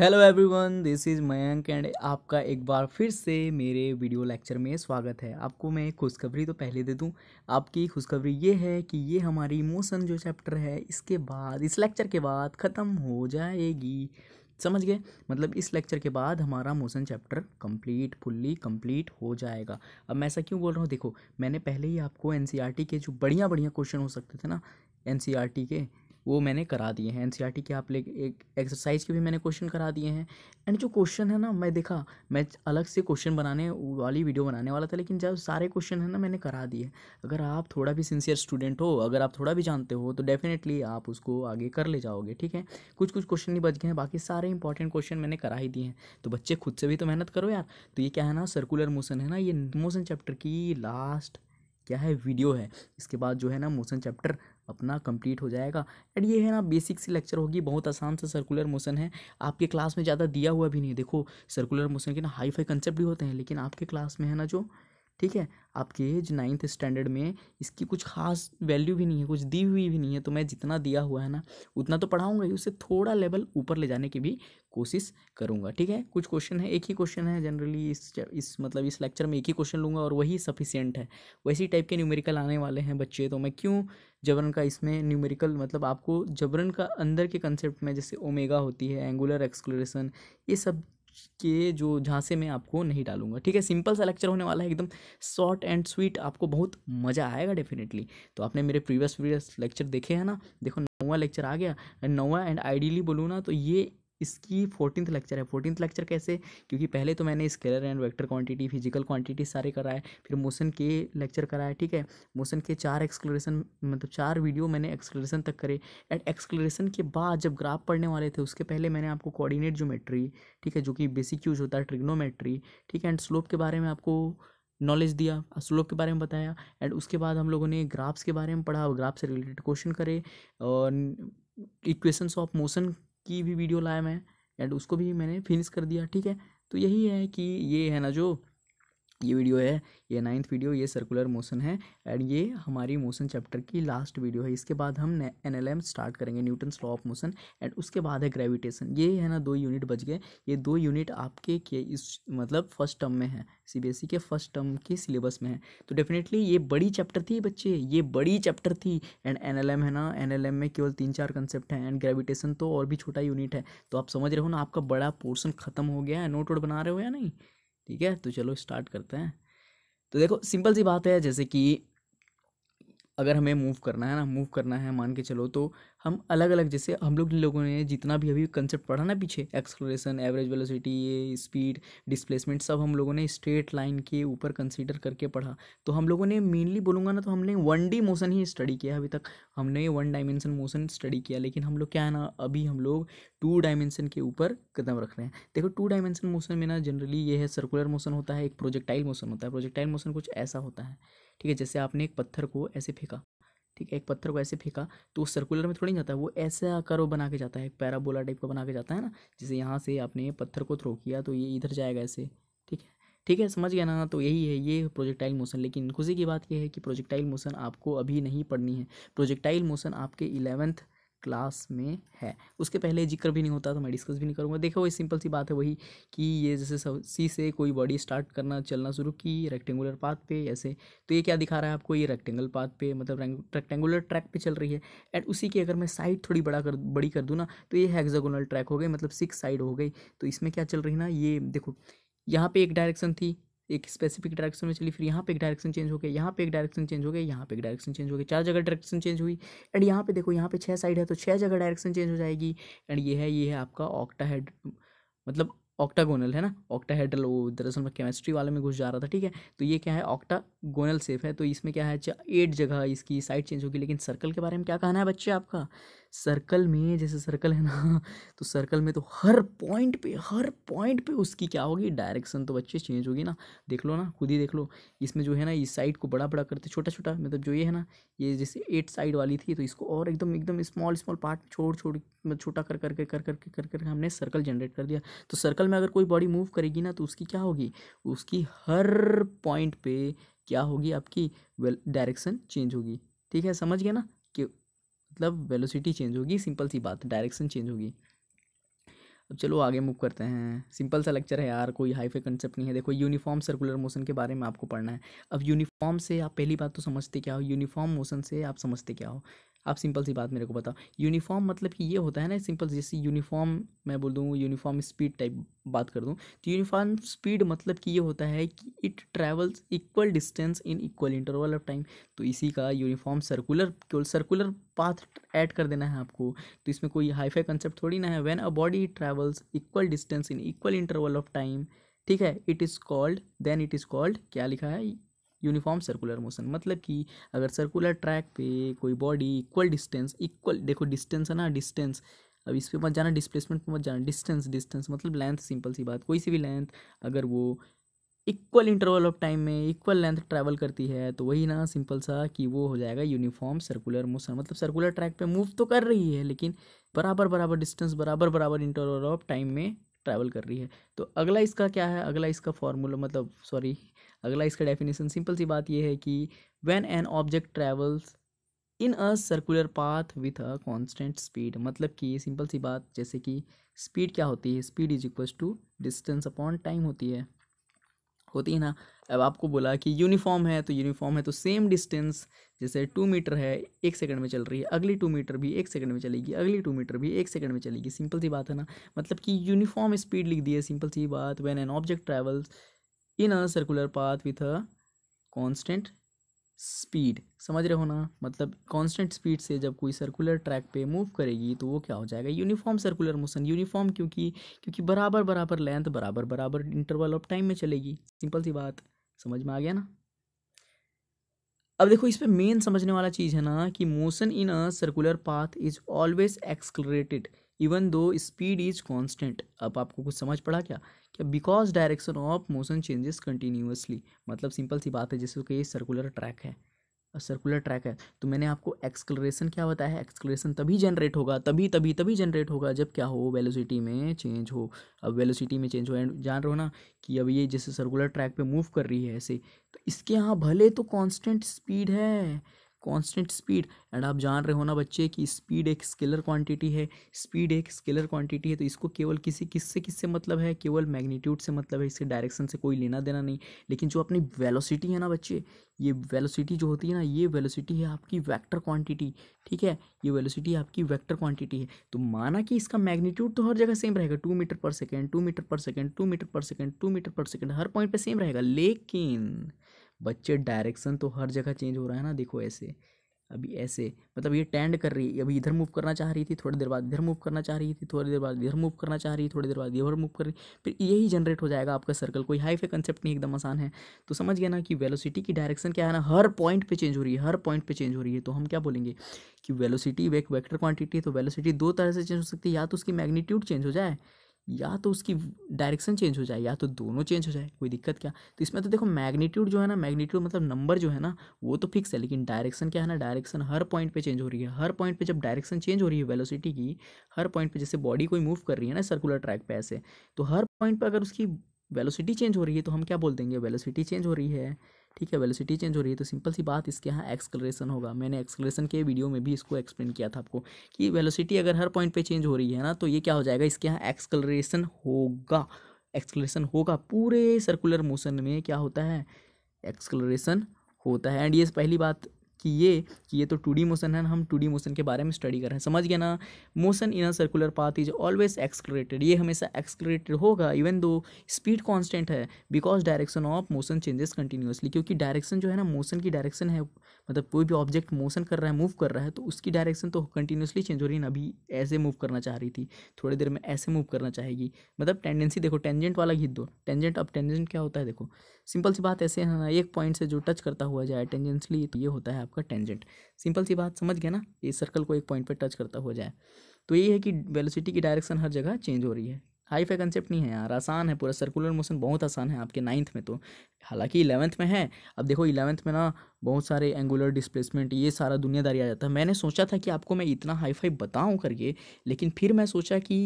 hello everyone this is Mayank and आपका एक बार फिर से मेरे वीडियो लेक्चर में स्वागत है आपको मैं खुशखबरी तो पहले दे दूं आपकी खुशखबरी ये है कि ये हमारी इमोशन जो चैप्टर है इसके बाद इस लेक्चर के बाद ख़त्म हो जाएगी समझ गए मतलब इस लेक्चर के बाद हमारा motion chapter complete fully complete हो जाएगा अब मैं ऐसा क्यों बोल रहा हूँ देखो मैंने पहले ही आपको एन e के जो बढ़िया बढ़िया क्वेश्चन हो सकते थे ना एन e के वो मैंने करा दिए हैं एन e के आप ले एक एक्सरसाइज के भी मैंने क्वेश्चन करा दिए हैं एंड जो क्वेश्चन है ना मैं देखा मैं अलग से क्वेश्चन बनाने वाली वीडियो बनाने वाला था लेकिन जब सारे क्वेश्चन है ना मैंने करा दिए अगर आप थोड़ा भी सिंसियर स्टूडेंट हो अगर आप थोड़ा भी जानते हो तो डेफिनेटली आप उसको आगे कर ले जाओगे ठीक है कुछ कुछ क्वेश्चन नहीं बच गए हैं बाकी सारे इंपॉर्टेंट क्वेश्चन मैंने करा ही दिए हैं तो बच्चे खुद से भी तो मेहनत करो यार तो ये क्या है ना सर्कुलर मोशन है ना ये मोशन चैप्टर की लास्ट क्या है वीडियो है इसके बाद जो है ना मोशन चैप्टर अपना कंप्लीट हो जाएगा एंड ये है ना बेसिक सी लेक्चर होगी बहुत आसान सा सर्कुलर मोशन है आपके क्लास में ज़्यादा दिया हुआ भी नहीं देखो सर्कुलर मोशन के ना हाई फाई कंसेप्ट भी होते हैं लेकिन आपके क्लास में है ना जो ठीक है आपकी एज नाइन्थ स्टैंडर्ड में इसकी कुछ खास वैल्यू भी नहीं है कुछ दी हुई भी नहीं है तो मैं जितना दिया हुआ है ना उतना तो पढ़ाऊँगा ही उसे थोड़ा लेवल ऊपर ले जाने की भी कोशिश करूँगा ठीक है कुछ क्वेश्चन है एक ही क्वेश्चन है जनरली इस इस मतलब इस लेक्चर में एक ही क्वेश्चन लूँगा और वही सफिशियंट है वैसी टाइप के न्यूमेरिकल आने वाले हैं बच्चे तो मैं क्यों जबरन का इसमें न्यूमेरिकल मतलब आपको जबरन का अंदर के कंसेप्ट में जैसे ओमेगा होती है एंगुलर एक्सक्लोरेशन ये सब के जो झांसे में आपको नहीं डालूंगा ठीक है सिंपल सा लेक्चर होने वाला है एकदम शॉर्ट एंड स्वीट आपको बहुत मज़ा आएगा डेफिनेटली तो आपने मेरे प्रीवियस प्रीवियस लेक्चर देखे हैं ना देखो नौवा लेक्चर आ गया नौवा एंड आइडियली बोलूँ ना तो ये इसकी फोर्टीनथ लेक्चर है फोर्टीन लेक्चर कैसे क्योंकि पहले तो मैंने scalar and vector quantity physical quantity सारे कराए फिर मोशन के लेक्चर कराए ठीक है मोशन के चार एक्सक्लोरेशन मतलब चार वीडियो मैंने एक्सक्लोरेशन तक करे एंड एक्सक्लोरेशन के बाद जब ग्राफ पढ़ने वाले थे उसके पहले मैंने आपको कॉर्डिनेट ज्योमेट्री ठीक है जो कि बेसिक यूज होता है ट्रिग्नोमेट्री ठीक है एंड स्लोप के बारे में आपको नॉलेज दिया स्लोप के बारे में बताया एंड उसके बाद हम लोगों ने ग्राफ्स के बारे में पढ़ा ग्राफ से रिलेटेड क्वेश्चन करे और इक्वेशंस ऑफ मोशन की भी वीडियो लाया मैं एंड उसको भी मैंने फिनिश कर दिया ठीक है तो यही है कि ये है ना जो ये वीडियो है ये नाइन्थ वीडियो ये सर्कुलर मोशन है एंड ये हमारी मोशन चैप्टर की लास्ट वीडियो है इसके बाद हम एन एल एम स्टार्ट करेंगे Newton law of motion and उसके बाद है ग्रेविटेशन ये है ना दो यूनिट बच गए ये दो यूनिट आपके के इस मतलब फर्स्ट टर्म में है सीबीएसई e के फर्स्ट टर्म के सिलेबस में है तो डेफिनेटली ये बड़ी चैप्टर थी बच्चे ये बड़ी चैप्टर थी एंड एन एल एम है ना एन एल एम में केवल तीन चार कंसेप्ट हैं एंड ग्रेविटेशन तो और भी छोटा यूनिट है तो आप समझ रहे हो ना आपका बड़ा पोर्सन खत्म हो गया है नोट वोट बना रहे हो या नहीं ठीक है तो चलो स्टार्ट करते हैं तो देखो सिंपल सी बात है जैसे कि अगर हमें मूव करना है ना मूव करना है मान के चलो तो हम अलग अलग जैसे हम लोग लोगों ने जितना भी अभी कंसेप्ट पढ़ा ना पीछे एक्सप्लोरेशन एवरेज वेलोसिटी ये स्पीड डिस्प्लेसमेंट सब हम लोगों ने स्ट्रेट लाइन के ऊपर कंसीडर करके पढ़ा तो हम लोगों ने मेनली बोलूँगा ना तो हमने वन डी मोशन ही स्टडी किया अभी तक हमने वन डायमेंशन मोशन स्टडी किया लेकिन हम लोग क्या है ना अभी हम लोग टू डायमेंशन के ऊपर कदम रख रहे हैं देखो टू डायमेंशन मोशन में ना जनरली ये है सर्कुलर मोशन होता है एक प्रोजेक्टाइल मोशन होता है प्रोजेक्टाइल मोशन कुछ ऐसा होता है ठीक है जैसे आपने एक पत्थर को ऐसे फेंका ठीक है एक पत्थर को ऐसे फेंका तो सर्कुलर में थोड़ी जाता है वो ऐसे आकार वो बना के जाता है एक पैराबोला टाइप का बना के जाता है ना जैसे यहाँ से आपने पत्थर को थ्रो किया तो ये इधर जाएगा ऐसे ठीक है ठीक है समझ गया ना तो यही है ये प्रोजेक्टाइल मोशन लेकिन खुशी की बात यह है कि प्रोजेक्टाइल मोशन आपको अभी नहीं पढ़नी है प्रोजेक्टाइल मोशन आपके इलेवेंथ क्लास में है उसके पहले जिक्र भी नहीं होता तो मैं डिस्कस भी नहीं करूँगा देखो वही सिंपल सी बात है वही कि ये जैसे सी से कोई बॉडी स्टार्ट करना चलना शुरू की रेक्टेंगुलर पाथ पे ऐसे तो ये क्या दिखा रहा है आपको ये रेक्टेंगल पाथ पे मतलब रेक्टेंगुलर ट्रैक पे चल रही है एंड उसी की अगर मैं साइड थोड़ी बड़ा कर बड़ी कर दूँ ना तो ये हेक्सागोनल ट्रैक हो गई मतलब सिक्स साइड हो गई तो इसमें क्या चल रही ना ये देखो यहाँ पे एक डायरेक्शन थी एक स्पेसिफिक डायरेक्शन में चली फिर यहाँ पे एक डायरेक्शन चेंज हो गया यहाँ पे एक डायरेक्शन चेंज हो गया यहाँ पे एक डायरेक्शन चेंज हो गया चार जगह डायरेक्शन चेंज हुई एंड यहाँ पे देखो यहाँ पे छः साइड है तो छः जगह डायरेक्शन चेंज हो जाएगी एंड ये है ये है आपका ऑक्टा हेड मतलब ऑक्टागोनल है ना ऑक्टाहेड्रल वो दरअसल मैं केमिस्ट्री वाले में घुस जा रहा था ठीक है तो ये क्या है ऑक्टागोनल सेफ है तो इसमें क्या है एट जगह इसकी साइड चेंज होगी लेकिन सर्कल के बारे में क्या कहना है बच्चे आपका सर्कल में जैसे सर्कल है ना तो सर्कल में तो हर पॉइंट पे हर पॉइंट पे उसकी क्या होगी डायरेक्शन तो बच्चे चेंज होगी ना देख लो ना खुद ही देख लो इसमें जो है ना इस साइड को बड़ा बड़ा करते छोटा छोटा मतलब जो ये है ना ये जैसे एट साइड वाली थी तो इसको और एकदम एकदम स्मॉल स्मॉल पार्ट छोड़ छोड़ मतलब छोटा कर करके कर करके कर करके हमने सर्कल जनरेट कर दिया तो सर्कल में अगर कोई बॉडी मूव करेगी ना तो उसकी क्या होगी उसकी हर पॉइंट पे क्या होगी आपकी वेल डायरेक्शन चेंज होगी ठीक है समझ गए ना कि मतलब वेलोसिटी चेंज होगी सिंपल सी बात डायरेक्शन चेंज होगी अब चलो आगे मूव करते हैं सिंपल सा लेक्चर है यार कोई हाईफे कंसेप्ट नहीं है देखो यूनिफॉर्म सर्कुलर मोशन के बारे में आपको पढ़ना है अब यूनिफॉर्म से आप पहली बात तो समझते क्या हो यूनिफॉर्म मोशन से आप समझते क्या हो आप सिंपल सी बात मेरे को बताओ यूनिफॉर्म मतलब कि ये होता है ना सिंपल जैसे यूनिफॉर्म मैं बोल दूँ यूनिफॉर्म स्पीड टाइप बात कर दूँ तो यूनिफॉर्म स्पीड मतलब कि ये होता है कि it travels equal distance in equal interval of time तो इसी का यूनिफॉर्म सर्कुलर केवल सर्कुलर पाथ ऐड कर देना है आपको तो इसमें कोई हाईफाई कंसेप्ट थोड़ी ना है when a body travels equal distance in equal interval of time ठीक है it is called then it is called क्या लिखा है यूनिफॉर्म सर्कुलर मोशन मतलब कि अगर सर्कुलर ट्रैक पे कोई बॉडी इक्वल डिस्टेंस इक्वल देखो डिस्टेंस है ना डिस्टेंस अब इस पे मत जाना डिस्प्लेसमेंट पे मत जाना डिस्टेंस डिस्टेंस मतलब लेंथ सिंपल सी बात कोई सी भी लेंथ अगर वो इक्वल इंटरवल ऑफ टाइम में इक्वल लेंथ ट्रैवल करती है तो वही ना सिंपल सा कि वो हो जाएगा यूनिफॉर्म सर्कुलर मोशन मतलब सर्कुलर ट्रैक पे मूव तो कर रही है लेकिन बराबर बराबर डिस्टेंस बराबर बराबर इंटरवल ऑफ टाइम में ट्रैवल कर रही है तो अगला इसका क्या है अगला इसका फॉर्मूला मतलब सॉरी अगला इसका डेफिनेशन सिंपल सी बात यह है कि when an object travels in a circular path with a constant speed मतलब कि सिंपल सी बात जैसे कि स्पीड क्या होती है speed is equal to distance upon time होती है होती है ना अब आपको बोला कि यूनिफॉर्म है तो यूनिफॉर्म है तो सेम डिस्टेंस जैसे टू मीटर है एक सेकंड में चल रही है अगली टू मीटर भी एक सेकंड में चलेगी अगली टू मीटर भी एक सेकंड में चलेगी सिंपल सी बात है ना मतलब कि यूनिफॉर्म स्पीड लिख दी है सिंपल सी बात when an object travels in a circular path with a constant speed समझ रहे हो ना मतलब कॉन्स्टेंट स्पीड से जब कोई सर्कुलर ट्रैक पे मूव करेगी तो वो क्या हो जाएगा यूनिफॉर्म सर्कुलर मोशन यूनिफॉर्म क्योंकि क्योंकि बराबर बराबर लेंथ बराबर बराबर इंटरवल ऑफ टाइम में चलेगी सिंपल सी बात समझ में आ गया ना अब देखो इस पे मेन समझने वाला चीज़ है ना कि motion in a circular path is always accelerated even though speed is constant अब आपको कुछ समझ पड़ा क्या क्या because direction of motion changes continuously मतलब सिंपल सी बात है जैसे कि सर्कुलर ट्रैक है सर्कुलर ट्रैक है तो मैंने आपको एक्सकलरेशन क्या बताया है एक्सकलरेशन तभी जनरेट होगा तभी तभी तभी जनरेट होगा जब क्या हो वेलोसिटी में चेंज हो अब वेलोसिटी में चेंज हो एंड जान रहे हो ना कि अब ये जैसे सर्कुलर ट्रैक पे मूव कर रही है ऐसे तो इसके यहाँ भले तो कांस्टेंट स्पीड है कांस्टेंट स्पीड एंड आप जान रहे हो ना बच्चे कि स्पीड एक स्केलर क्वांटिटी है स्पीड एक स्केलर क्वांटिटी है तो इसको केवल किसी किससे किससे मतलब है केवल मैग्नीट्यूड से मतलब है इसके डायरेक्शन से कोई लेना देना नहीं लेकिन जो अपनी वेलोसिटी है ना बच्चे ये वेलोसिटी जो होती है ना ये वेलोसिटी है आपकी वैक्टर क्वान्टिटी ठीक है ये वेलोसिटी आपकी वैक्टर क्वान्टिटी है तो माना कि इसका मैग्नीट्यूड तो हर जगह सेम रहेगा two metre per second two metre per second two metre per second two metre per second हर पॉइंट पर सेम रहेगा लेकिन बच्चे डायरेक्शन तो हर जगह चेंज हो रहा है ना देखो ऐसे अभी ऐसे मतलब ये टेंड कर रही है अभी इधर मूव करना चाह रही थी थोड़ी देर बाद इधर मूव करना चाह रही थी थोड़ी देर बाद इधर मूव करना चाह रही थोड़ी देर बाद इधर मूव कर रही फिर यही जनरेट हो जाएगा आपका सर्कल कोई हाई फाई कंसेप्ट नहीं एकदम आसान है तो समझ गया ना कि वेलोसिटी की डायरेक्शन क्या है ना हर पॉइंट पर चेंज हो रही है हर पॉइंट पर चेंज हो रही है तो हम क्या बोलेंगे कि वेलोसिटी एक वेक्टर क्वान्टिटी है तो वेलोसिटी दो तरह से चेंज हो सकती है या तो उसकी मैग्नीट्यूड चेंज हो जाए या तो उसकी डायरेक्शन चेंज हो जाए या तो दोनों चेंज हो जाए कोई दिक्कत क्या तो इसमें तो देखो मैग्नीट्यूड जो है ना मैग्नीट्यूड मतलब नंबर जो है ना वो तो फिक्स है लेकिन डायरेक्शन क्या है ना डायरेक्शन हर पॉइंट पे चेंज हो रही है हर पॉइंट पे जब डायरेक्शन चेंज हो रही है वेलोसिटी की हर पॉइंट पर जैसे बॉडी कोई मूव कर रही है ना सर्कुलर ट्रैक पे ऐसे तो हर पॉइंट पर अगर उसकी वेलोसिटी चेंज हो रही है तो हम क्या बोल देंगे वेलोसिटी चेंज हो रही है ठीक है वेलोसिटी चेंज हो रही है तो सिंपल सी बात इसके यहाँ एक्सकलेशन होगा मैंने एक्सकलेशन के वीडियो में भी इसको एक्सप्लेन किया था आपको कि वेलोसिटी अगर हर पॉइंट पर चेंज हो रही है ना तो ये क्या हो जाएगा इसके यहाँ एक्सकलरेशन होगा एक्सकलरेशन होगा पूरे सर्कुलर मोशन में क्या होता है एक्सकलरेशन होता है एंड ये पहली बात कि ये कि ये तो टू डी मोशन है हम टू डी मोशन के बारे में स्टडी कर रहे हैं समझ गया ना motion in a circular path is always accelerated ये हमेशा एक्सक्लेटेड होगा इवन दो स्पीड कॉन्स्टेंट है because direction of motion changes continuously क्योंकि डायरेक्शन जो है ना मोशन की डायरेक्शन है मतलब कोई भी ऑब्जेक्ट मोशन कर रहा है मूव कर रहा है तो उसकी डायरेक्शन तो कंटिन्यूसली चेंज हो रही है अभी ऐसे मूव करना चाह रही थी थोड़ी देर में ऐसे मूव करना चाहेगी मतलब टेंडेंसी देखो टेंजेंट वाला घीत दो टेंजेंट अब टेंजेंट क्या होता है देखो सिंपल सी बात ऐसे है ना एक पॉइंट से जो टच करता हुआ जाए टेंजेंसली तो ये होता है आपका टेंजेंट सिंपल सी बात समझ गया ना ये सर्कल को एक पॉइंट पर टच करता हो जाए तो ये है कि वेलोसिटी की डायरेक्शन हर जगह चेंज हो रही है हाई फाई कंसेप्ट नहीं है यार आसान है पूरा सर्कुलर मोशन बहुत आसान है आपके नाइन्थ में तो हालांकि इलेवंथ में है अब देखो इलेवंथ में ना बहुत सारे एंगुलर डिस्प्लेसमेंट ये सारा दुनियादारी आ जाता है मैंने सोचा था कि आपको मैं इतना हाई फाई बताऊँ करके लेकिन फिर मैं सोचा कि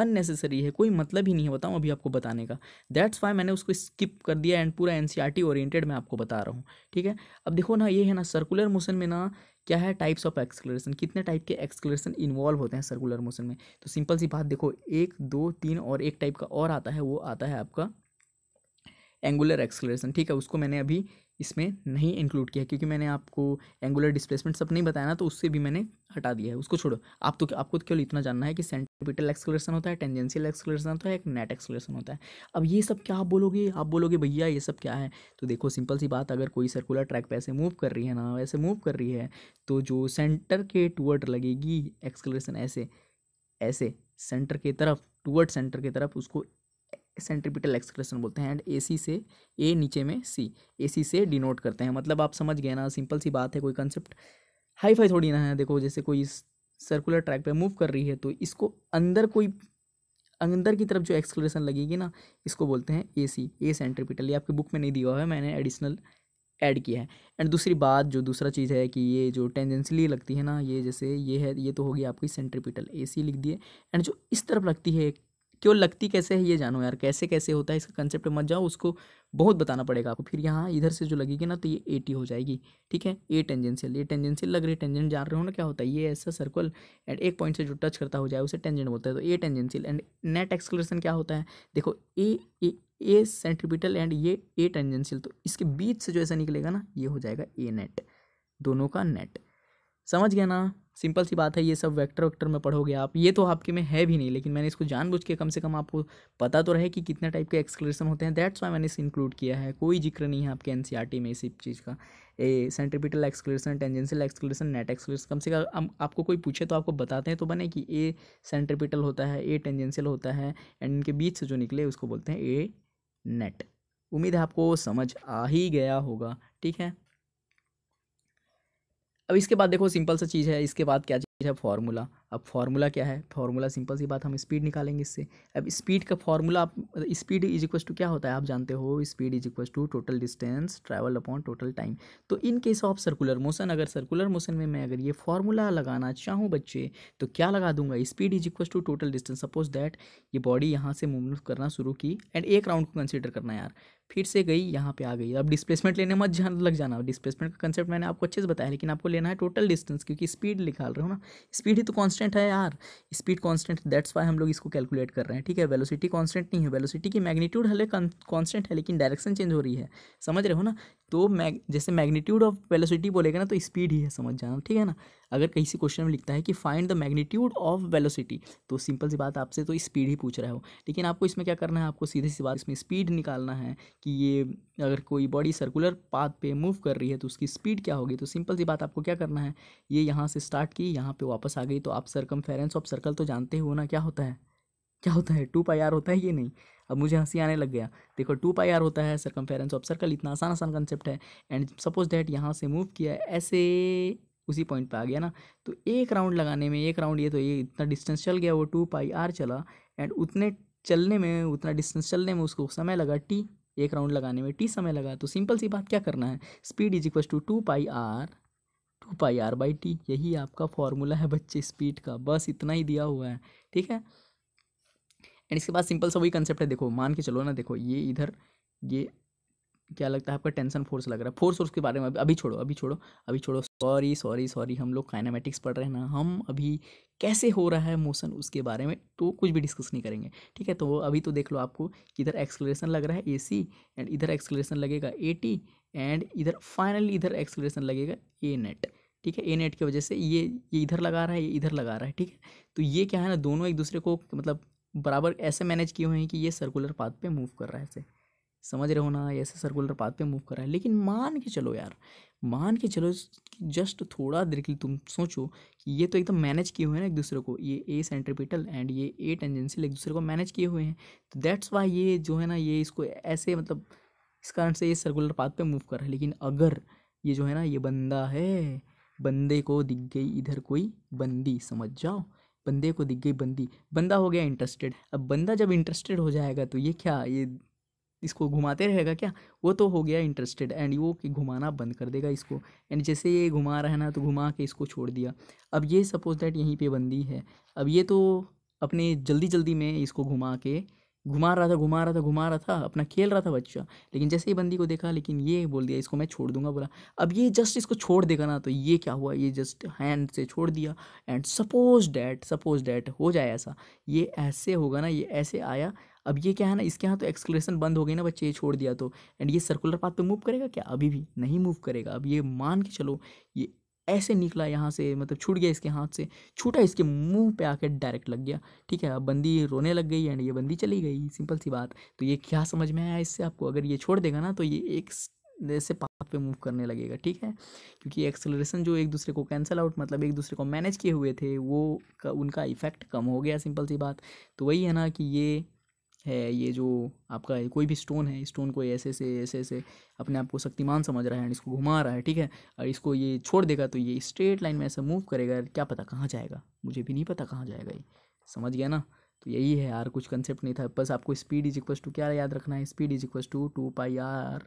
अननेसेसरी है कोई मतलब ही नहीं है बताऊँ अभी आपको बताने का दैट्स वाई मैंने उसको स्किप कर दिया एंड पूरा एन सी मैं आपको बता रहा हूँ ठीक है अब देखो ना ये है ना सर्कुलर मोशन में ना क्या है टाइप्स ऑफ एक्सक्लेशन कितने टाइप के एक्सक्लेशन इन्वॉल्व होते हैं सर्कुलर मोशन में तो सिंपल सी बात देखो एक दो तीन और एक टाइप का और आता है वो आता है आपका एंगुलर एक्सलेशन ठीक है उसको मैंने अभी इसमें नहीं इंक्लूड किया क्योंकि मैंने आपको एंगुलर डिस्प्लेसमेंट सब नहीं बताया ना तो उससे भी मैंने हटा दिया है उसको छोड़ो आप तो आपको तो केवल इतना जानना है कि सेंट्रिपिटल एक्सलेशन होता है टेंजेंशियल एक्सलेशन होता है एक नेट एक्सलेशन होता है अब ये सब क्या आप बोलोगे आप बोलोगे भैया ये सब क्या है तो देखो सिंपल सी बात अगर कोई सर्कुलर ट्रैक पर ऐसे मूव कर रही है ना ऐसे मूव कर रही है तो जो सेंटर के टूअर्ड लगेगी एक्सलेशन ऐसे ऐसे सेंटर के तरफ टूवर्ड सेंटर की तरफ उसको सेंट्रीपिटल एक्सक्रेशन बोलते हैं एंड ए सी से ए नीचे में सी ए सी से डिनोट करते हैं मतलब आप समझ गए ना सिंपल सी बात है कोई कंसेप्ट हाई फाई थोड़ी ना है देखो जैसे कोई सर्कुलर ट्रैक पे मूव कर रही है तो इसको अंदर कोई अंदर की तरफ जो एक्सक्लेशन लगेगी ना इसको बोलते हैं ए सी ए सेंट्रिपिटल ये आपकी बुक में नहीं दिया हुआ है मैंने एडिशनल ऐड किया है एंड दूसरी बात जो दूसरा चीज़ है कि ये जो टेंजेंसली लगती है ना ये जैसे ये है ये तो होगी आपकी सेंट्रिपिटल ए सी लिख दिए एंड जो इस तरफ लगती है कि वो लगती कैसे है ये जानो यार कैसे कैसे होता है इसका कंसेप्ट मत जाओ उसको बहुत बताना पड़ेगा आपको फिर यहाँ इधर से जो लगेगी ना तो ये ए टी हो जाएगी ठीक है ए टेंजेंशियल ये टेंजेंशियल लग रही टेंजेंट जान रहे हो ना क्या होता है ये ऐसा सर्कल एंड एक पॉइंट से जो टच करता हो जाए उसे टेंजेंट बोलता है तो a tangential and net acceleration क्या होता है देखो ए ए ए सेंट्रीपिटल एंड ये ए टेंजेंशियल तो इसके बीच से जो ऐसा निकलेगा ना ये हो जाएगा ए नेट दोनों का नेट समझ गया ना सिंपल सी बात है ये सब वेक्टर वेक्टर में पढ़ोगे आप ये तो आपके में है भी नहीं लेकिन मैंने इसको जानबूझ के कम से कम आपको पता तो रहे कि कितने टाइप के एक्सक्लेशन होते हैं दैट्स वाई मैंने इसे इंक्लूड किया है कोई जिक्र नहीं है आपके एन e में इसी चीज़ का a centripetal acceleration tangential acceleration net acceleration कम से कम आपको कोई पूछे तो आपको बताते हैं तो बने कि ए सेंट्रिपिटल होता है ए टेंजेंशियल होता है एंड इनके बीच से जो निकले उसको बोलते हैं ए नेट उम्मीद है आपको समझ आ ही गया होगा ठीक है अब इसके बाद देखो सिंपल सा चीज़ है इसके बाद क्या चीज़ है फॉर्मूला अब फार्मूला क्या है फार्मूला सिंपल सी बात हम स्पीड निकालेंगे इससे अब स्पीड का फार्मूला आप स्पीड इज इक्वल टू क्या होता है आप जानते हो speed is equal to total distance travel upon total time तो in case of circular motion अगर सर्कुलर मोशन में मैं अगर ये फार्मूला लगाना चाहूँ बच्चे तो क्या लगा दूंगा speed is equal to total distance suppose that ये बॉडी यहाँ से मूवमेंट करना शुरू की एंड एक राउंड को कंसिडर करना यार फिर से गई यहाँ पे आ गई अब डिस्प्लेसमेंट लेने मत जान लग जाना डिस्प्लेसमेंट का कंसेप्ट मैंने आपको अच्छे से बताया लेकिन आपको लेना है टोटल डिस्टेंस क्योंकि स्पीड निकाल रहे हो ना स्पीड ही तो कॉन्स कांस्टेंट है यार स्पीड कांस्टेंट दैट्स वाई हम लोग इसको कैलकुलेट कर रहे हैं ठीक है वेलोसिटी कांस्टेंट नहीं है वेलोसिटी की मैग्नीट्यूड हले कांस्टेंट है लेकिन डायरेक्शन चेंज हो रही है समझ रहे हो ना तो मैग जैसे मैग्नीट्यूड ऑफ वेलोसिटी बोलेगा ना तो स्पीड ही है समझ जाना ठीक है ना अगर कहीं से क्वेश्चन में लिखता है कि find the magnitude of velocity तो सिंपल सी बात आपसे तो स्पीड ही पूछ रहा हो लेकिन आपको इसमें क्या करना है आपको सीधे सी बात इसमें स्पीड निकालना है कि ये अगर कोई बॉडी सर्कुलर पाथ पे मूव कर रही है तो उसकी स्पीड क्या होगी तो सिंपल सी बात आपको क्या करना है ये यहाँ से स्टार्ट की यहाँ पर वापस आ गई तो आप सरकम ऑफ सर्कल तो जानते हो ना क्या होता है क्या होता है टू पाई आर होता है ये नहीं अब मुझे हंसी आने लग गया देखो टू पाई आर होता है सरकम ऑफ सर्कल इतना आसान आसान कंसेप्ट है एंड सपोज डैट यहाँ से मूव किया ऐसे उसी पॉइंट पे आ गया ना तो एक राउंड लगाने में एक राउंड ये तो ये इतना डिस्टेंस चल गया वो टू पाई आर चला एंड उतने चलने में उतना डिस्टेंस चलने में उसको समय लगा टी एक राउंड लगाने में टी समय लगा तो सिंपल सी बात क्या करना है speed is equal to two pi r two pi r by t यही आपका फॉर्मूला है बच्चे स्पीड का बस इतना ही दिया हुआ है ठीक है एंड इसके बाद सिंपल सा वही कंसेप्ट है देखो मान के चलो ना देखो ये इधर ये क्या लगता है आपका टेंशन फोर्स लग रहा है फोर्स फोर्स उसके बारे में अभी छोड़ो अभी छोड़ो अभी छोड़ो सॉरी सॉरी सॉरी हम लोग काइनामेटिक्स पढ़ रहे हैं ना हम अभी कैसे हो रहा है मोशन उसके बारे में तो कुछ भी डिस्कस नहीं करेंगे ठीक है तो अभी तो देख लो आपको इधर एक्सलेशन लग रहा है ए सी एंड इधर एक्सलेशन लगेगा ए टी एंड इधर फाइनली इधर एक्सलेशन लगेगा ए नेट ठीक है ए नेट की वजह से ये ये इधर लगा रहा है ये इधर लगा रहा है ठीक है तो ये क्या है ना दोनों एक दूसरे को मतलब बराबर ऐसे मैनेज किए हुए हैं कि ये सर्कुलर पाथ पे मूव कर रहा है ऐसे समझ रहे हो ना ऐसे सर्कुलर पाथ पे मूव कर रहा है लेकिन मान के चलो यार मान के चलो जस्ट थोड़ा देर के लिए तुम सोचो कि ये तो एकदम मैनेज किए हुए हैं ना एक दूसरे को ये ए सेंट्रिपिटल एंड ये ए टेंजेंसियल एक दूसरे को मैनेज किए हुए हैं तो दैट्स वाई ये जो है ना ये इसको ऐसे मतलब इस कारण से ये सर्कुलर पाथ पे मूव कर रहा है लेकिन अगर ये जो है ना ये बंदा है बंदे को दिख गई इधर कोई बंदी समझ जाओ बंदे को दिख गई बंदी बंदा हो गया इंटरेस्टेड अब बंदा जब इंटरेस्टेड हो जाएगा तो ये क्या ये इसको घुमाते रहेगा क्या वो तो हो गया इंटरेस्टेड एंड वो कि घुमाना बंद कर देगा इसको एंड जैसे ये घुमा रहा है ना तो घुमा के इसको छोड़ दिया अब ये सपोज दैट यहीं पे बंदी है अब ये तो अपने जल्दी जल्दी में इसको घुमा के घुमा रहा था घुमा रहा था घुमा रहा था अपना खेल रहा था बच्चा लेकिन जैसे ही बंदी को देखा लेकिन ये बोल दिया इसको मैं छोड़ दूंगा बोला अब ये जस्ट इसको छोड़ देगा ना तो ये क्या हुआ ये जस्ट हैंड से छोड़ दिया and suppose that suppose that हो जाए ऐसा ये ऐसे होगा ना ये ऐसे आया अब ये क्या है ना इसके यहाँ तो एक्सक्लेशन बंद हो गई ना बच्चे ये छोड़ दिया तो एंड ये सर्कुलर पाथ पे मूव करेगा क्या अभी भी नहीं मूव करेगा अब ये मान के चलो ये ऐसे निकला यहाँ से मतलब छूट गया इसके हाथ से छूटा इसके मुंह पे आके डायरेक्ट लग गया ठीक है अब बंदी रोने लग गई एंड ये बंदी चली गई सिंपल सी बात तो ये क्या समझ में आया इससे आपको अगर ये छोड़ देगा ना तो ये एक जैसे पाथ पे मूव करने लगेगा ठीक है क्योंकि एक्सेलरेशन जो एक दूसरे को कैंसिल आउट मतलब एक दूसरे को मैनेज किए हुए थे वो का, उनका इफेक्ट कम हो गया सिंपल सी बात तो वही है ना कि ये है ये जो आपका कोई भी स्टोन है स्टोन को ऐसे से ऐसे ऐसे अपने आप को शक्तिमान समझ रहा है एंड इसको घुमा रहा है ठीक है और इसको ये छोड़ देगा तो ये स्ट्रेट लाइन में ऐसा मूव करेगा क्या पता कहाँ जाएगा मुझे भी नहीं पता कहाँ जाएगा ये समझ गया ना तो यही है यार कुछ कंसेप्ट नहीं था बस आपको स्पीड इज इक्वस टू क्या याद रखना है speed is equals to two pi r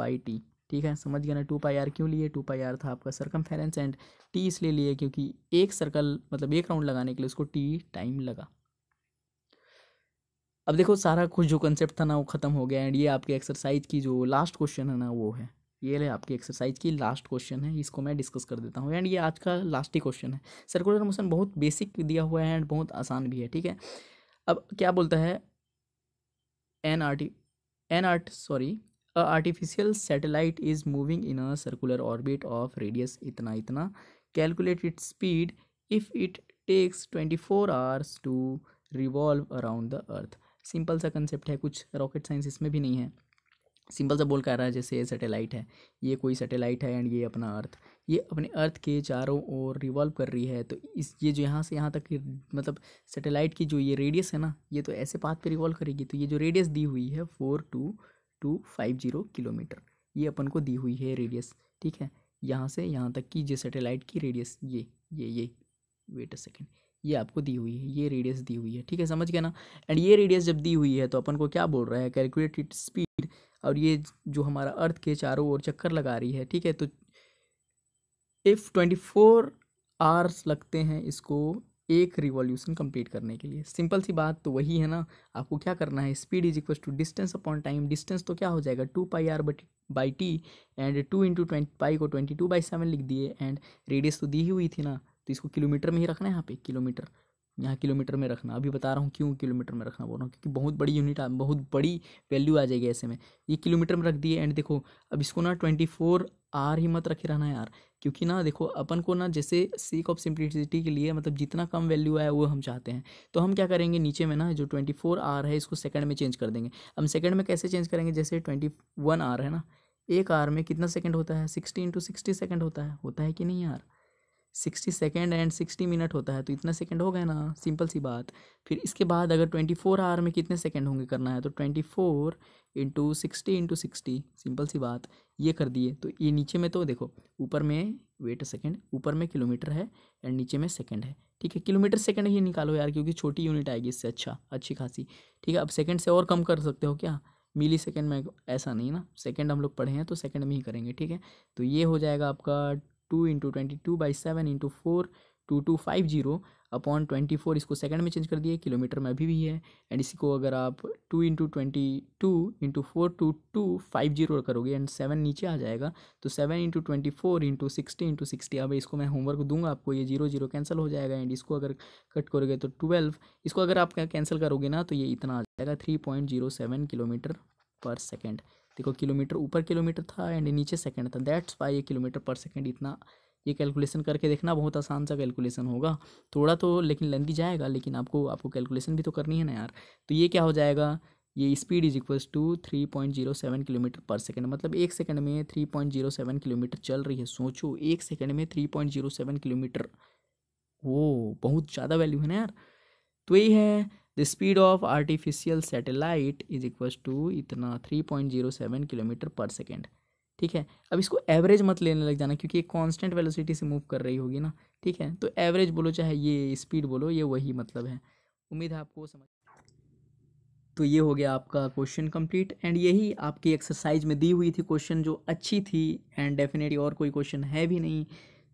by t ठीक है समझ गया ना टू पाई आर क्यों लिए टू पाई आर था आपका सरकम एंड टी इसलिए लिए क्योंकि एक सर्कल मतलब एक राउंड लगाने के लिए उसको टी टाइम लगा अब देखो सारा कुछ जो कंसेप्ट था ना वो ख़त्म हो गया एंड ये आपके एक्सरसाइज की जो लास्ट क्वेश्चन है ना वो है ये ले आपकी एक्सरसाइज की लास्ट क्वेश्चन है इसको मैं डिस्कस कर देता हूँ एंड ये आज का लास्ट ही क्वेश्चन है सर्कुलर मोशन बहुत बेसिक दिया हुआ है एंड बहुत आसान भी है ठीक है अब क्या बोलता है an arti an art sorry a artificial satellite is moving in a circular orbit of radius इतना इतना calculate it speed if it takes twenty four hours to revolve around the earth simple सा concept है कुछ rocket science इसमें भी नहीं है simple सा बोल कर रहा है जैसे ये सैटेलाइट है ये कोई सैटेलाइट है एंड ये अपना अर्थ ये अपने अर्थ के चारों ओर रिवॉल्व कर रही है तो इस ये जो यहाँ से यहाँ तक मतलब सैटेलाइट की जो ये रेडियस है ना ये तो ऐसे पाथ पे रिवॉल्व करेगी तो ये जो रेडियस दी हुई है four two two five zero kilometre ये अपन को दी हुई है रेडियस ठीक है यहाँ से यहाँ तक की जो सैटेलाइट की रेडियस ये ये ये वेट अ सेकेंड ये आपको दी हुई है ये रेडियस दी हुई है ठीक है समझ गया ना एंड ये रेडियस जब दी हुई है तो अपन को क्या बोल रहा है कैलकुलेटेड स्पीड और ये जो हमारा अर्थ के चारों ओर चक्कर लगा रही है ठीक है तो इफ़ ट्वेंटी फोर आवर्स लगते हैं इसको एक रिवॉल्यूशन कंप्लीट करने के लिए सिंपल सी बात तो वही है ना आपको क्या करना है speed is equal to distance upon time distance तो क्या हो जाएगा two pi r but by t and two into twenty pi को ट्वेंटी टू बाई सेवन लिख दिए एंड रेडियस तो दी ही हुई थी ना तो इसको किलोमीटर में ही रखना है यहाँ पे किलोमीटर यहाँ किलोमीटर में रखना अभी बता रहा हूँ क्यों किलोमीटर में रखना बोल रहा हूँ क्योंकि बहुत बड़ी यूनिट बहुत बड़ी वैल्यू आ जाएगी ऐसे में ये किलोमीटर में रख दिए एंड देखो अब इसको ना ट्वेंटी फोर आर ही मत रखे रहना यार क्योंकि ना देखो अपन को ना जैसे सीक ऑफ सिंप्लिसिटी के लिए मतलब जितना कम वैल्यू आया वो हम चाहते हैं तो हम क्या करेंगे नीचे में ना जो ट्वेंटी फोर आर है इसको सेकंड में चेंज कर देंगे हम सेकंड में कैसे चेंज करेंगे जैसे ट्वेंटी वन आर है ना एक आर में कितना सेकंड होता है सिक्सटी इंटू सिक्सटी सेकेंड होता है होता है कि नहीं यार sixty second and sixty minute होता है तो इतना सेकेंड हो गया ना सिंपल सी बात फिर इसके बाद अगर ट्वेंटी फोर आवर में कितने सेकेंड होंगे करना है तो twenty four into sixty into sixty simple सी बात ये कर दिए तो ये नीचे में तो देखो ऊपर में वेट अ सेकेंड ऊपर में किलोमीटर है एंड नीचे में सेकेंड है ठीक है किलोमीटर सेकेंड ही निकालो यार क्योंकि छोटी यूनिट आएगी इससे अच्छा अच्छी खासी ठीक है अब सेकेंड से और कम कर सकते हो क्या मिली सेकेंड में ऐसा नहीं ना सेकेंड हम लोग पढ़े हैं तो सेकेंड में ही करेंगे ठीक है तो ये हो जाएगा आपका two into twenty two by seven into four two two five zero upon twenty four इसको सेकंड में चेंज कर दिए किलोमीटर में अभी भी है एंड इसी को अगर आप two into twenty two into four two two five zero करोगे एंड सेवन नीचे आ जाएगा तो seven into twenty four into sixty into sixty अब इसको मैं होमवर्क दूंगा आपको ये जीरो जीरो कैंसिल हो जाएगा एंड इसको अगर कट करोगे तो ट्वेल्व इसको अगर आप कैंसिल करोगे ना तो ये इतना आ जाएगा three point zero seven kilometre per second देखो किलोमीटर ऊपर किलोमीटर था एंड नीचे सेकेंड था दैट्स वाई ये किलोमीटर पर सेकेंड इतना ये कैलकुलेशन करके देखना बहुत आसान सा कैलकुलेशन होगा थोड़ा तो लेकिन लेंदी जाएगा लेकिन आपको आपको कैलकुलेशन भी तो करनी है ना यार तो ये क्या हो जाएगा ये speed is equals to three point zero seven kilometre per second मतलब एक सेकंड में three point zero seven kilometre चल रही है सोचो एक सेकंड में three point zero seven kilometre वो बहुत ज़्यादा वैल्यू है ना यार तो यही है the speed of artificial satellite is equal to इतना three point zero seven kilometre per second ठीक है अब इसको एवरेज मत लेने लग जाना क्योंकि एक कॉन्स्टेंट वेलोसिटी से मूव कर रही होगी ना ठीक है तो एवरेज बोलो चाहे ये स्पीड बोलो ये वही मतलब है उम्मीद है आपको समझ तो ये हो गया आपका क्वेश्चन कंप्लीट एंड यही आपकी एक्सरसाइज में दी हुई थी क्वेश्चन जो अच्छी थी एंड डेफिनेटली और कोई क्वेश्चन है भी नहीं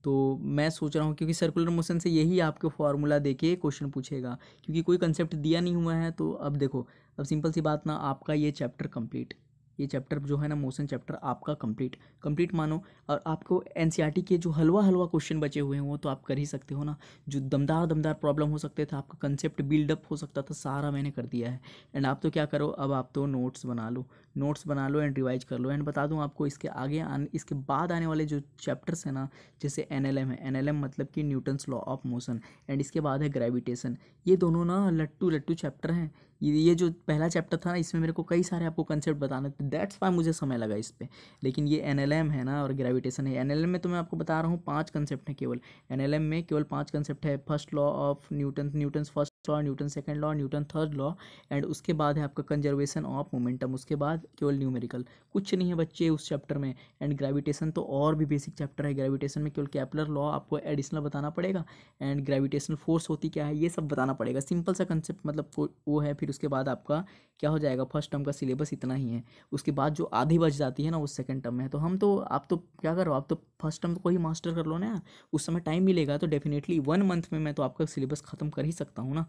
तो मैं सोच रहा हूँ क्योंकि सर्कुलर मोशन से यही आपके फार्मूला दे के क्वेश्चन पूछेगा क्योंकि कोई कंसेप्ट दिया नहीं हुआ है तो अब देखो अब सिंपल सी बात ना आपका ये चैप्टर कंप्लीट ये चैप्टर जो है ना मोशन चैप्टर आपका कंप्लीट कंप्लीट मानो और आपको एन e के जो हलवा हलवा क्वेश्चन बचे हुए हैं वो तो आप कर ही सकते हो ना जो दमदार दमदार प्रॉब्लम हो सकते थे आपका कंसेप्ट बिल्डअप हो सकता था सारा मैंने कर दिया है एंड आप तो क्या करो अब आप तो नोट्स बना लो नोट्स बना लो एंड रिवाइज कर लो एंड बता दूँ आपको इसके आगे आने इसके बाद आने वाले जो चैप्टर्स हैं ना जैसे एन है एन मतलब कि Newton's law of motion and इसके बाद है ग्रेविटेशन ये दोनों ना लट्टू लट्टू चैप्टर हैं ये जो पहला चैप्टर था ना इसमें मेरे को कई सारे आपको कंसेप्ट बताने थे दैट्स वाई मुझे समय लगा इस पर लेकिन ये एन है ना और ग्रेविटेशन है एन में तो मैं आपको बता रहा हूँ पाँच कंसेप्ट हैं केवल एन में केवल पाँच कंसेप्ट है first law of Newton Newton first law Newton second law Newton third law and उसके बाद है आपका कंजर्वेशन ऑफ मोमेंटम उसके बाद केवल न्यूमेरिकल कुछ नहीं है बच्चे उस चैप्टर में एंड ग्रेविटेशन तो और भी बेसिक चैप्टर है ग्रेविटेशन में केवल कैपलर लॉ आपको एडिशनल बताना पड़ेगा एंड ग्रेविटेशनल फोर्स होती क्या है ये सब बताना पड़ेगा सिंपल सा कंसेप्ट मतलब वो है फिर उसके बाद आपका क्या हो जाएगा फर्स्ट टर्म का सिलेबस इतना ही है उसके बाद जो आधी बच जाती है ना वो सेकंड टर्म में है तो हम तो आप तो क्या करो आप तो फर्स्ट टर्म को ही मास्टर कर लो ना उस समय टाइम मिलेगा तो डेफिनेटली वन मंथ में मैं तो आपका सिलेबस खत्म कर ही सकता हूँ ना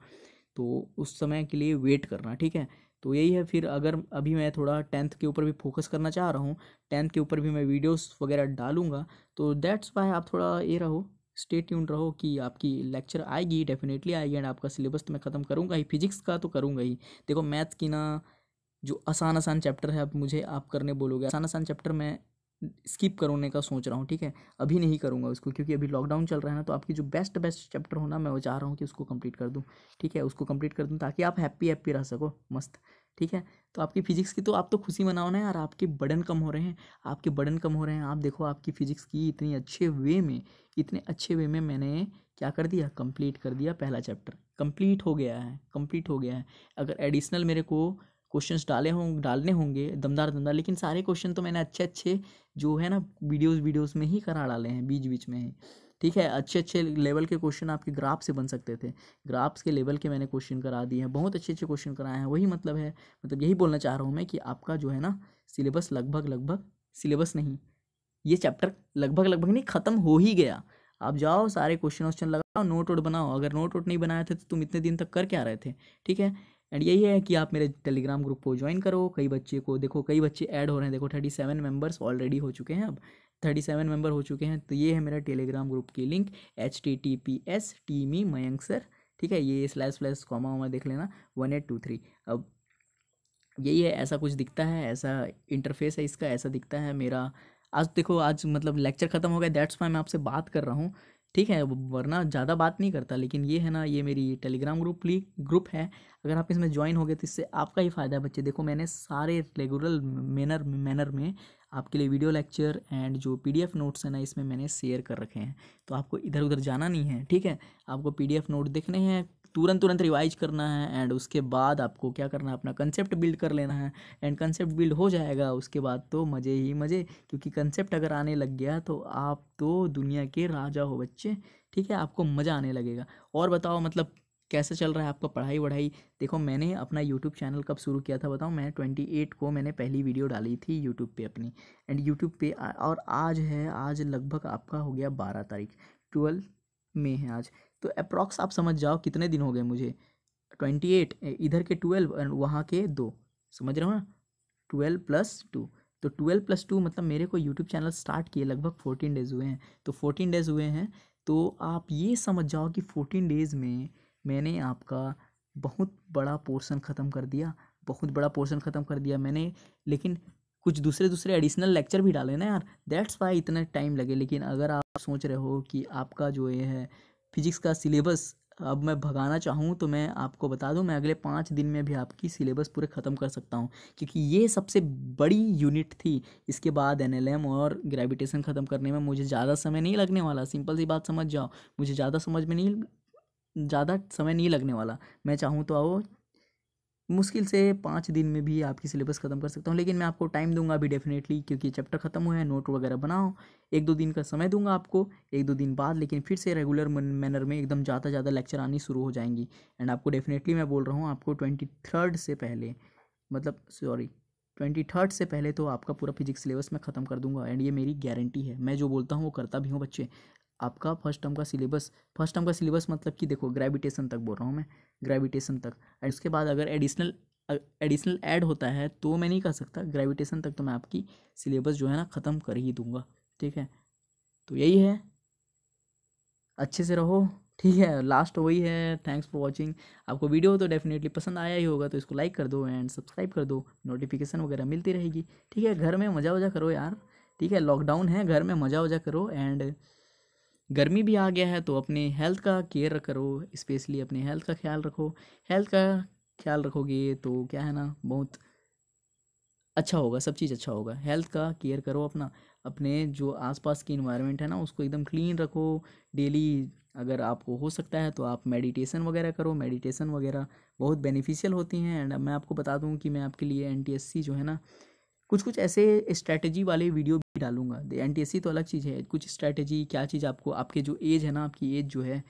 तो उस समय के लिए वेट करना ठीक है तो यही है फिर अगर अभी मैं थोड़ा टेंथ के ऊपर भी फोकस करना चाह रहा हूँ टेंथ के ऊपर भी मैं वीडियोस वगैरह डालूंगा तो दैट्स वाई आप थोड़ा ये रहो स्टे ट्यून रहो कि आपकी लेक्चर आएगी डेफिनेटली आएगी एंड आपका सिलेबस तो मैं ख़त्म करूँगा ही फिजिक्स का तो करूँगा ही देखो मैथ्स की ना जो आसान आसान चैप्टर है आप मुझे आप करने बोलोगे आसान आसान चैप्टर मैं स्किप करने का सोच रहा हूँ ठीक है अभी नहीं करूँगा उसको क्योंकि अभी लॉकडाउन चल रहा है ना तो आपकी जो बेस्ट बेस्ट चैप्टर होना मैं वो चाह रहा हूँ कि उसको कंप्लीट कर दूँ ठीक है उसको कंप्लीट कर दूँ ताकि आप हैप्पी हैप्पी रह सको मस्त ठीक है तो आपकी फिजिक्स की तो आप तो खुशी मनाओ ना यार आपके बर्डन कम हो रहे हैं आपके बर्डन कम हो रहे हैं आप देखो आपकी फिजिक्स की इतनी अच्छे वे में इतने अच्छे वे में मैंने क्या कर दिया कंप्लीट कर दिया पहला चैप्टर कंप्लीट हो गया है कंप्लीट हो गया है अगर एडिशनल मेरे को क्वेश्चंस डाले हों डालने होंगे दमदार दमदार लेकिन सारे क्वेश्चन तो मैंने अच्छे अच्छे जो है ना वीडियोस वीडियोस में ही करा डाले हैं बीच बीच में ही ठीक है अच्छे अच्छे लेवल के क्वेश्चन आपके ग्राफ से बन सकते थे ग्राफ्स के लेवल के मैंने क्वेश्चन करा दिए हैं बहुत अच्छे अच्छे क्वेश्चन कराए हैं वही मतलब है मतलब यही बोलना चाह रहा हूँ मैं कि आपका जो है ना सिलेबस लगभग लगभग सिलेबस नहीं ये चैप्टर लगभग लगभग नहीं ख़त्म हो ही गया आप जाओ सारे क्वेश्चन वोश्चन लगाओ नोट वोट बनाओ अगर नोट वोट नहीं बनाए थे तो तुम इतने दिन तक कर क्या रहे थे ठीक है एंड यही है कि आप मेरे टेलीग्राम ग्रुप को ज्वाइन करो कई बच्चे को देखो कई बच्चे ऐड हो रहे हैं देखो थर्टी सेवन मेम्बर्स ऑलरेडी हो चुके हैं अब थर्टी सेवन मेम्बर हो चुके हैं तो ये है मेरा टेलीग्राम ग्रुप की link H T T P S T me Mayank sir ठीक है ये स्लैश स्लैस कॉमा वामा देख लेना वन एट टू थ्री अब यही है ऐसा कुछ दिखता है ऐसा इंटरफेस है इसका ऐसा दिखता है मेरा आज देखो आज मतलब लेक्चर खत्म हो गया दैट्स वाई मैं आपसे बात कर रहा हूँ ठीक है वरना ज़्यादा बात नहीं करता लेकिन ये है ना ये मेरी टेलीग्राम ग्रुप ली ग्रुप है अगर आप इसमें ज्वाइन हो गए तो इससे आपका ही फ़ायदा है बच्चे देखो मैंने सारे रेगुलर मैनर मैनर में आपके लिए वीडियो लेक्चर एंड जो पीडीएफ नोट्स हैं ना इसमें मैंने शेयर कर रखे हैं तो आपको इधर उधर जाना नहीं है ठीक है आपको पीडीएफ नोट देखने हैं तुरंत तुरंत रिवाइज करना है एंड उसके बाद आपको क्या करना है अपना कंसेप्ट बिल्ड कर लेना है एंड कंसेप्ट बिल्ड हो जाएगा उसके बाद तो मज़े ही मज़े क्योंकि कंसेप्ट अगर आने लग गया तो आप तो दुनिया के राजा हो बच्चे ठीक है आपको मज़ा आने लगेगा और बताओ मतलब कैसे चल रहा है आपका पढ़ाई वढ़ाई देखो मैंने अपना यूट्यूब चैनल कब शुरू किया था बताओ मैं ट्वेंटी एट को मैंने पहली वीडियो डाली थी यूट्यूब पे अपनी एंड यूट्यूब पे और आज है आज लगभग आपका हो गया बारह तारीख ट्वेल्व में है आज तो अप्रॉक्स आप समझ जाओ कितने दिन हो गए मुझे ट्वेंटी एट इधर के ट्वेल्व एंड वहाँ के दो समझ रहे हो ना ट्वेल्व प्लस टू तो ट्वेल्व प्लस टू मतलब मेरे को यूट्यूब चैनल स्टार्ट किए लगभग फोर्टीन डेज़ हुए हैं तो फोर्टीन डेज़ हुए हैं तो आप ये समझ जाओ कि फोर्टीन डेज़ में मैंने आपका बहुत बड़ा पोर्शन ख़त्म कर दिया बहुत बड़ा पोर्शन ख़त्म कर दिया मैंने लेकिन कुछ दूसरे दूसरे एडिशनल लेक्चर भी डाले ना यार दैट्स वाई इतना टाइम लगे लेकिन अगर आप सोच रहे हो कि आपका जो ये है फिजिक्स का सिलेबस अब मैं भगाना चाहूँ तो मैं आपको बता दूँ मैं अगले पाँच दिन में भी आपकी सिलेबस पूरे ख़त्म कर सकता हूँ क्योंकि ये सबसे बड़ी यूनिट थी इसके बाद एन और ग्रेविटेशन ख़त्म करने में मुझे ज़्यादा समय नहीं लगने वाला सिंपल सी बात समझ जाओ मुझे ज़्यादा समझ में नहीं ज़्यादा समय नहीं लगने वाला मैं चाहूँ तो आओ मुश्किल से पाँच दिन में भी आपकी सिलेबस ख़त्म कर सकता हूँ लेकिन मैं आपको टाइम दूंगा अभी डेफिनेटली क्योंकि चैप्टर ख़त्म हुआ है नोट वगैरह बनाओ एक दो दिन का समय दूंगा आपको एक दो दिन बाद लेकिन फिर से रेगुलर मैनर में एकदम ज़्यादा ज़्यादा लेक्चर आनी शुरू हो जाएंगी एंड आपको डेफिनेटली मैं बोल रहा हूँ आपको ट्वेंटी थर्ड से पहले मतलब सॉरी ट्वेंटी थर्ड से पहले तो आपका पूरा फिजिक्स सिलेबस मैं ख़त्म कर दूंगा एंड ये मेरी गारंटी है मैं जो बोलता हूँ वो करता भी हूँ बच्चे आपका फर्स्ट टर्म का सिलेबस फर्स्ट टर्म का सिलेबस मतलब कि देखो ग्रेविटेशन तक बोल रहा हूँ मैं ग्रेविटेशन तक एंड उसके बाद अगर एडिशनल एडिशनल ऐड होता है तो मैं नहीं कर सकता ग्रेविटेशन तक तो मैं आपकी सिलेबस जो है ना ख़त्म कर ही दूंगा ठीक है तो यही है अच्छे से रहो ठीक है लास्ट वही है थैंक्स फॉर वॉचिंग आपको वीडियो तो डेफिनेटली पसंद आया ही होगा तो इसको लाइक कर दो एंड सब्सक्राइब कर दो नोटिफिकेशन वगैरह मिलती रहेगी ठीक है घर में मज़ा वजा करो यार ठीक है लॉकडाउन है घर में मज़ा वजा करो एंड गर्मी भी आ गया है तो अपने हेल्थ का केयर करो स्पेशली अपने हेल्थ का ख्याल रखो हेल्थ का ख्याल रखोगे तो क्या है ना बहुत अच्छा होगा सब चीज़ अच्छा होगा हेल्थ का केयर करो अपना अपने जो आसपास की इन्वायरमेंट है ना उसको एकदम क्लीन रखो डेली अगर आपको हो सकता है तो आप मेडिटेशन वगैरह करो मेडिटेशन वगैरह बहुत बेनिफिशियल होती हैं एंड मैं आपको बता दूँ कि मैं आपके लिए एन जो है ना कुछ कुछ ऐसे स्ट्रैटेजी वाले वीडियो भी डालूंगा एन टी तो अलग चीज़ है कुछ स्ट्रैटेजी क्या चीज़ आपको आपके जो एज है ना आपकी एज जो है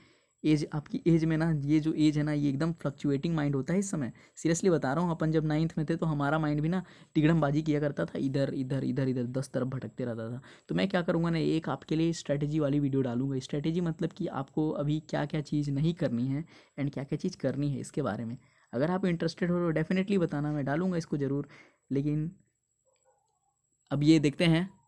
एज आपकी एज में ना ये जो एज है ना ये एकदम फ्लक्चुएटिंग माइंड होता है इस समय सीरियसली बता रहा हूँ अपन जब नाइन्थ में थे तो हमारा माइंड भी ना टिगड़मबाजी किया करता था इधर इधर इधर इधर दस तरफ भटकते रहता था तो मैं क्या करूँगा ना एक आपके लिए स्ट्रैटेजी वाली वीडियो डालूंगा स्ट्रैटेजी मतलब कि आपको अभी क्या क्या चीज़ नहीं करनी है एंड क्या क्या चीज़ करनी है इसके बारे में अगर आप इंटरेस्टेड हो तो डेफिनेटली बताना मैं डालूंगा इसको ज़रूर लेकिन अब ये देखते हैं